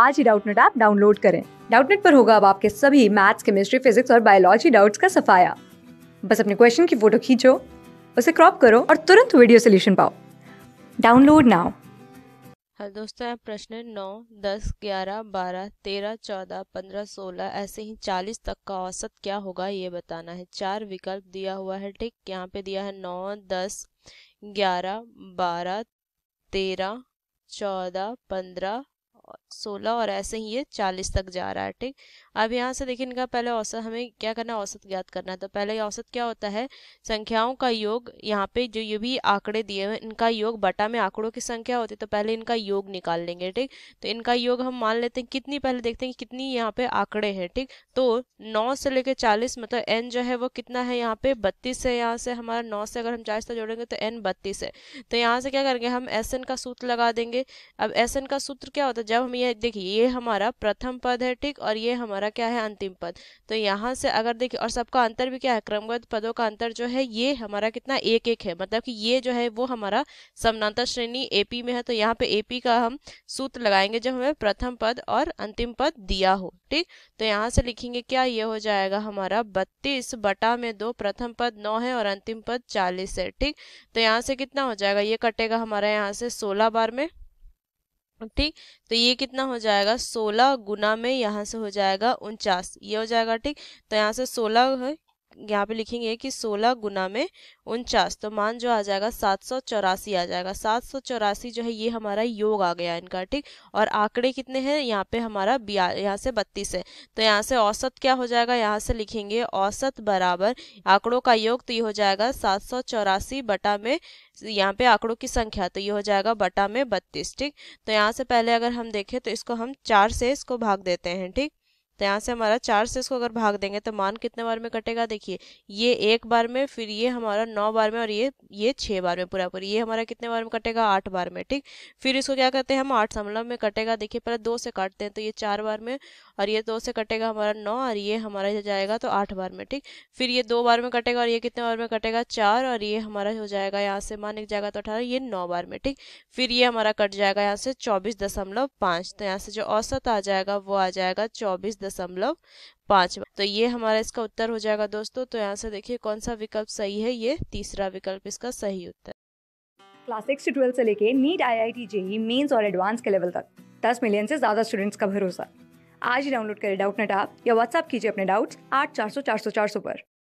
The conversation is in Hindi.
आज ही डाउटनेट ऐप डाउनलोड करें डाउटनेट पर होगा अब आपके सभी मैथ्स केमिस्ट्री फिजिक्स और बायोलॉजी डाउट्स का सफाया बस अपने क्वेश्चन की फोटो खींचो उसे क्रॉप करो और तुरंत वीडियो सोल्यूशन पाओ डाउनलोड नाउ हेलो दोस्तों प्रश्न नौ दस ग्यारह बारह तेरह चौदह पंद्रह सोलह ऐसे ही चालीस तक का औसत क्या होगा ये बताना है चार विकल्प दिया हुआ है ठीक यहाँ पे दिया है नौ दस ग्यारह बारह तेरह चौदह पंद्रह सोलह और ऐसे ही ये चालीस तक जा रहा है ठीक अब यहाँ से देखिए इनका पहले औसत हमें क्या करना है औसत ज्ञात करना है तो पहले औसत क्या होता है संख्याओं का योग यहाँ पे जो ये भी आंकड़े दिए हुए इनका योग बटा में आंकड़ों की संख्या होती है तो पहले इनका योग निकाल लेंगे ठीक तो इनका योग हम मान लेते हैं कितनी पहले देखते हैं कि कितनी यहाँ पे आंकड़े हैं ठीक तो नौ से लेकर चालीस मतलब एन जो है वो कितना है यहाँ पे बत्तीस है यहाँ से हमारा नौ से अगर हम चालीस तक जोड़ेंगे तो एन बत्तीस है तो यहाँ से क्या करेंगे हम एस का सूत्र लगा देंगे अब एस का सूत्र क्या होता है जब हम ये देखिए ये हमारा प्रथम पद है ठीक और ये हमारा क्या है अंतिम पद तो यहाँ से अगर देखिए और सबका अंतर भी क्या है क्रमगत पदों का अंतर जो है ये हमारा कितना एक एक है मतलब कि ये जो है वो हमारा समानांतर श्रेणी एपी में है तो यहाँ पे एपी का हम सूत्र लगाएंगे जब हमें प्रथम पद और अंतिम पद दिया हो ठीक तो यहाँ से लिखेंगे क्या ये हो जाएगा हमारा बत्तीस बटा में दो प्रथम पद नौ है और अंतिम पद चालीस है ठीक तो यहाँ से कितना हो जाएगा ये कटेगा हमारा यहाँ से सोलह बार में ठीक तो ये कितना हो जाएगा सोलह गुना में यहाँ से हो जाएगा उनचास ये हो जाएगा ठीक तो यहाँ से सोलह है यहाँ पे लिखेंगे कि 16 गुना में उनचास तो मान जो आ जाएगा सात सौ चौरासी आ जाएगा सात सौ चौरासी जो है ये हमारा योग आ गया इनका ठीक और आंकड़े कितने हैं यहाँ पे हमारा बिया यहाँ से बत्तीस है तो यहाँ से औसत क्या हो जाएगा यहाँ से लिखेंगे औसत बराबर आंकड़ों का योग तो ये हो जाएगा सात सौ चौरासी बटा में यहाँ पे आंकड़ों की संख्या तो ये हो जाएगा बटा में बत्तीस ठीक तो यहाँ से पहले अगर हम देखें तो इसको हम चार से इसको भाग देते हैं ठीक तो यहाँ से हमारा चार से इसको अगर भाग देंगे तो मान कितने बार में कटेगा देखिए ये एक बार में फिर ये हमारा नौ बार में और ये ये छः बार में पूरा पूरी ये हमारा कितने बार में कटेगा आठ बार में ठीक फिर इसको क्या करते हैं हम आठ समलव में कटेगा देखिए पहले दो से काटते हैं तो ये चार बार में और ये दो से कटेगा हमारा नौ और ये हमारा जाएगा तो आठ बार में ठीक फिर ये दो बार में कटेगा और ये कितने बार में कटेगा चार और ये हमारा हो जाएगा यहाँ से मान एक जाएगा तो अठारह ये नौ बार में ठीक फिर ये हमारा कट जाएगा यहाँ से चौबीस दशमलव पाँच तो यहाँ से जो औसत आ जाएगा वो आ जाएगा चौबीस दशमलव पाँच तो ये हमारा इसका उत्तर हो जाएगा दोस्तों तो यहाँ से देखिए कौन सा विकल्प सही है ये तीसरा विकल्प इसका सही उत्तर क्लास सिक्स से ट्वेल्थ से लेके NEET I I T JEE mains और एडवांस के लेवल तक दस मिलियन से ज्यादा स्टूडेंट्स का भरोसा आज ही डाउनलोड करें डाउट नेट आप या व्हाट्सअप कीजिए अपने डाउट्स आठ चार सौ चार सौ चार सौ पर